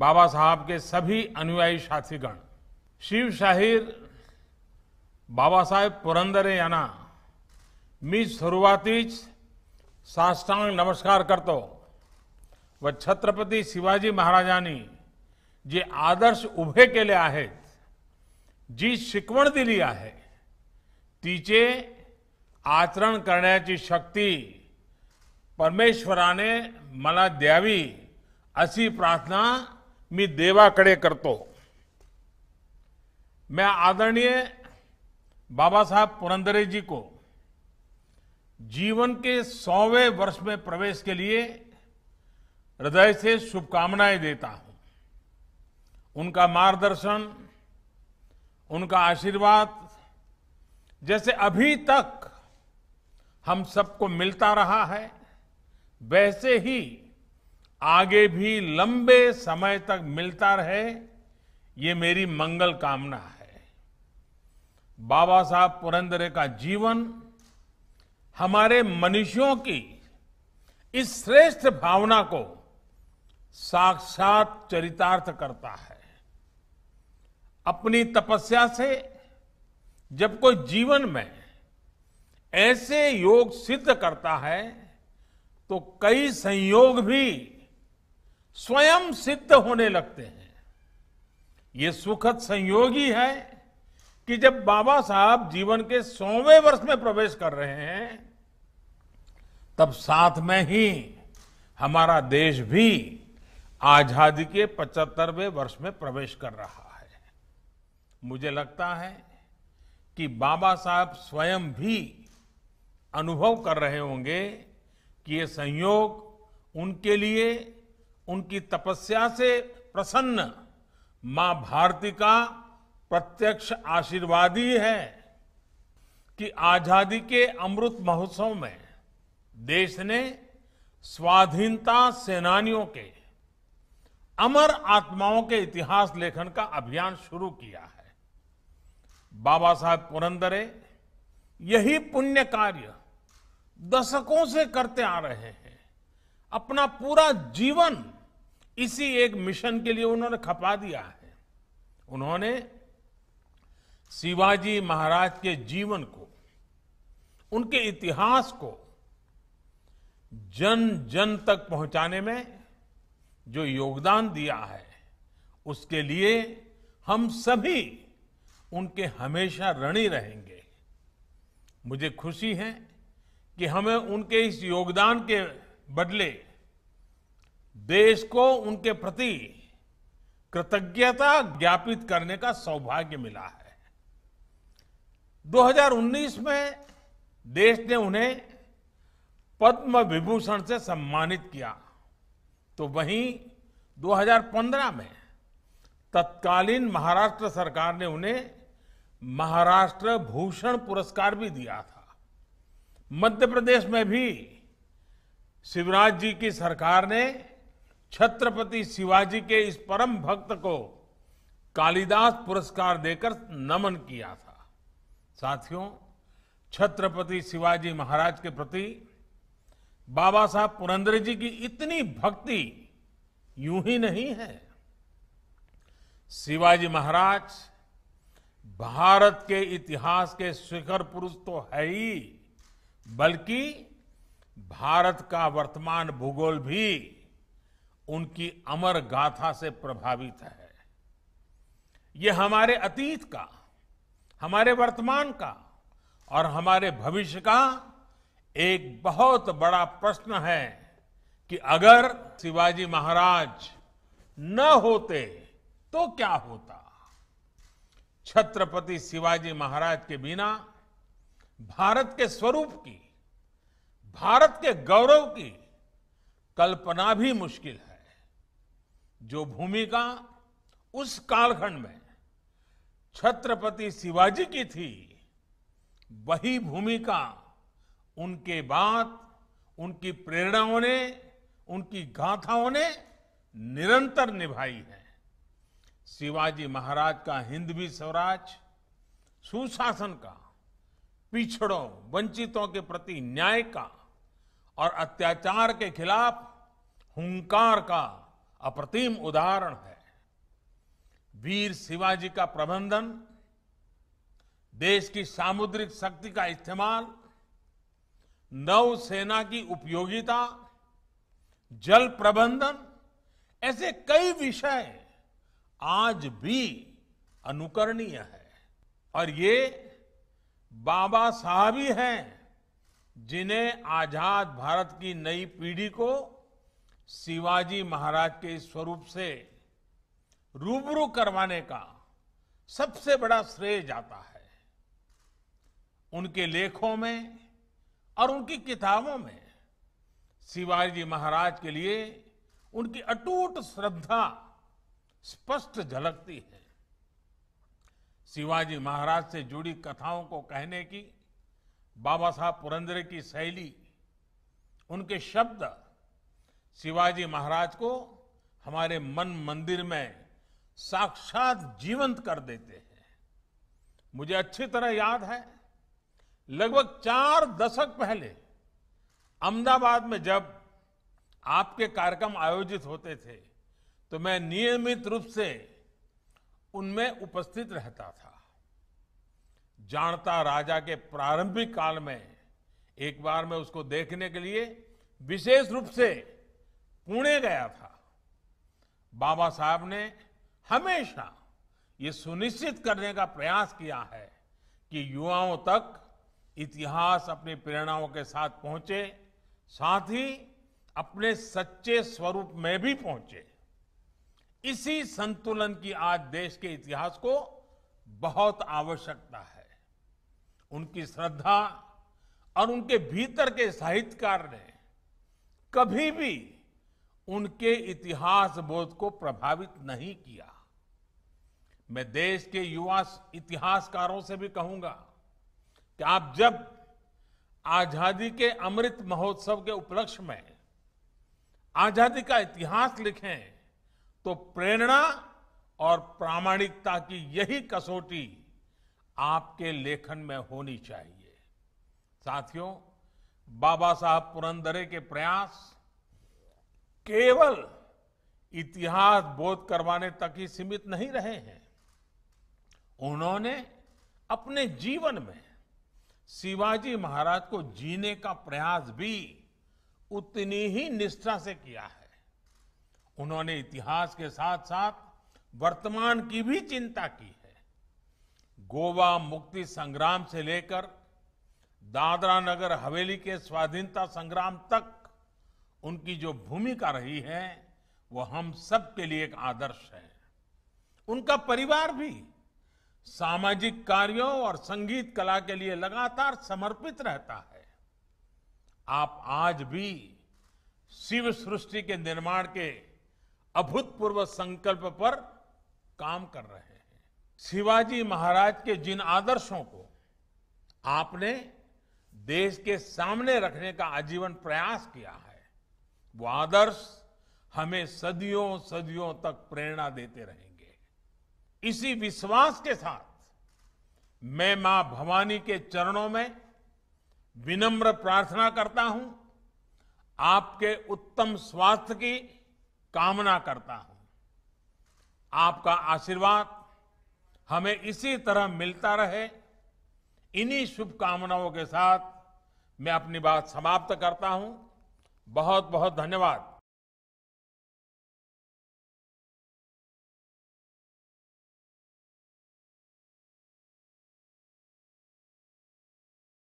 बाबा साहब के सभी अनुयायी साथीगण शिव शाहीर बाबा साहेब पुरंदरे यांना मी सुरुवातीच साष्टांग नमस्कार करतो व छत्रपति शिवाजी महाराजांनी जे आदर्श उभे के लिए जी शिकवण दिली है तिचे आचरण करना करण्याची शक्ती परमेश्वराने मला दयावी अशी प्रार्थना मी देवाकडे करतो मैं आदरणीय बाबा साहब पुरंदरे जी को जीवन के सौवे वर्ष में प्रवेश के लिए हृदय से शुभकामनाएं देता हूं उनका मार्गदर्शन उनका आशीर्वाद जैसे अभी तक हम सबको मिलता रहा है वैसे ही आगे भी लंबे समय तक मिलता रहे ये मेरी मंगल कामना है बाबा साहब पुरंदरे का जीवन हमारे मनुष्यों की इस श्रेष्ठ भावना को साक्षात चरितार्थ करता है अपनी तपस्या से जब कोई जीवन में ऐसे योग सिद्ध करता है तो कई संयोग भी स्वयं सिद्ध होने लगते हैं ये सुखद संयोग ही है कि जब बाबा साहब जीवन के सौवें वर्ष में प्रवेश कर रहे हैं तब साथ में ही हमारा देश भी आजादी के 75वें वर्ष में प्रवेश कर रहा है मुझे लगता है कि बाबा साहब स्वयं भी अनुभव कर रहे होंगे कि ये संयोग उनके लिए उनकी तपस्या से प्रसन्न मां भारती का प्रत्यक्ष आशीर्वाद ही है कि आजादी के अमृत महोत्सव में देश ने स्वाधीनता सेनानियों के अमर आत्माओं के इतिहास लेखन का अभियान शुरू किया है बाबा साहब पुरंदरे यही पुण्य कार्य दशकों से करते आ रहे हैं अपना पूरा जीवन इसी एक मिशन के लिए उन्होंने खपा दिया है उन्होंने शिवाजी महाराज के जीवन को उनके इतिहास को जन जन तक पहुंचाने में जो योगदान दिया है उसके लिए हम सभी उनके हमेशा ऋणी रहेंगे मुझे खुशी है कि हमें उनके इस योगदान के बदले देश को उनके प्रति कृतज्ञता ज्ञापित करने का सौभाग्य मिला है 2019 में देश ने उन्हें पद्म विभूषण से सम्मानित किया तो वहीं 2015 में तत्कालीन महाराष्ट्र सरकार ने उन्हें महाराष्ट्र भूषण पुरस्कार भी दिया था मध्य प्रदेश में भी शिवराज जी की सरकार ने छत्रपति शिवाजी के इस परम भक्त को कालिदास पुरस्कार देकर नमन किया था साथियों छत्रपति शिवाजी महाराज के प्रति बाबा साहब पुरंदर जी की इतनी भक्ति यूं ही नहीं है शिवाजी महाराज भारत के इतिहास के शिखर पुरुष तो है ही बल्कि भारत का वर्तमान भूगोल भी उनकी अमर गाथा से प्रभावित है यह हमारे अतीत का हमारे वर्तमान का और हमारे भविष्य का एक बहुत बड़ा प्रश्न है कि अगर शिवाजी महाराज न होते तो क्या होता छत्रपति शिवाजी महाराज के बिना भारत के स्वरूप की भारत के गौरव की कल्पना भी मुश्किल है जो भूमिका उस कालखंड में छत्रपति शिवाजी की थी वही भूमिका उनके बाद उनकी प्रेरणाओं ने उनकी गाथाओं ने निरंतर निभाई है शिवाजी महाराज का हिंद भी स्वराज सुशासन का पिछड़ों वंचितों के प्रति न्याय का और अत्याचार के खिलाफ हुंकार का अप्रतिम उदाहरण है वीर शिवाजी का प्रबंधन देश की सामुद्रिक शक्ति का इस्तेमाल नौसेना की उपयोगिता जल प्रबंधन ऐसे कई विषय आज भी अनुकरणीय है और ये बाबा साहब ही हैं जिन्हें आजाद भारत की नई पीढ़ी को शिवाजी महाराज के स्वरूप से रूबरू करवाने का सबसे बड़ा श्रेय जाता है उनके लेखों में और उनकी किताबों में शिवाजी महाराज के लिए उनकी अटूट श्रद्धा स्पष्ट झलकती है शिवाजी महाराज से जुड़ी कथाओं को कहने की बाबा साहब पुरंदरे की शैली उनके शब्द शिवाजी महाराज को हमारे मन मंदिर में साक्षात जीवंत कर देते हैं मुझे अच्छी तरह याद है लगभग चार दशक पहले अहमदाबाद में जब आपके कार्यक्रम आयोजित होते थे तो मैं नियमित रूप से उनमें उपस्थित रहता था जानता राजा के प्रारंभिक काल में एक बार मैं उसको देखने के लिए विशेष रूप से पुणे गया था बाबा साहब ने हमेशा ये सुनिश्चित करने का प्रयास किया है कि युवाओं तक इतिहास अपनी प्रेरणाओं के साथ पहुंचे साथ ही अपने सच्चे स्वरूप में भी पहुंचे इसी संतुलन की आज देश के इतिहास को बहुत आवश्यकता है उनकी श्रद्धा और उनके भीतर के साहित्यकार ने कभी भी उनके इतिहास बोध को प्रभावित नहीं किया मैं देश के युवा इतिहासकारों से भी कहूंगा कि आप जब आजादी के अमृत महोत्सव के उपलक्ष्य में आजादी का इतिहास लिखें तो प्रेरणा और प्रामाणिकता की यही कसौटी आपके लेखन में होनी चाहिए साथियों बाबा साहब पुरंदरे के प्रयास केवल इतिहास बोध करवाने तक ही सीमित नहीं रहे हैं उन्होंने अपने जीवन में शिवाजी महाराज को जीने का प्रयास भी उतनी ही निष्ठा से किया है उन्होंने इतिहास के साथ साथ वर्तमान की भी चिंता की है गोवा मुक्ति संग्राम से लेकर दादरा नगर हवेली के स्वाधीनता संग्राम तक उनकी जो भूमिका रही है वो हम सबके लिए एक आदर्श है उनका परिवार भी सामाजिक कार्यों और संगीत कला के लिए लगातार समर्पित रहता है आप आज भी शिव सृष्टि के निर्माण के अभूतपूर्व संकल्प पर काम कर रहे हैं शिवाजी महाराज के जिन आदर्शों को आपने देश के सामने रखने का आजीवन प्रयास किया है वो आदर्श हमें सदियों सदियों तक प्रेरणा देते रहेंगे इसी विश्वास के साथ मैं मां भवानी के चरणों में विनम्र प्रार्थना करता हूं आपके उत्तम स्वास्थ्य की कामना करता हूं आपका आशीर्वाद हमें इसी तरह मिलता रहे इन्हीं शुभकामनाओं के साथ मैं अपनी बात समाप्त करता हूं बहुत बहुत धन्यवाद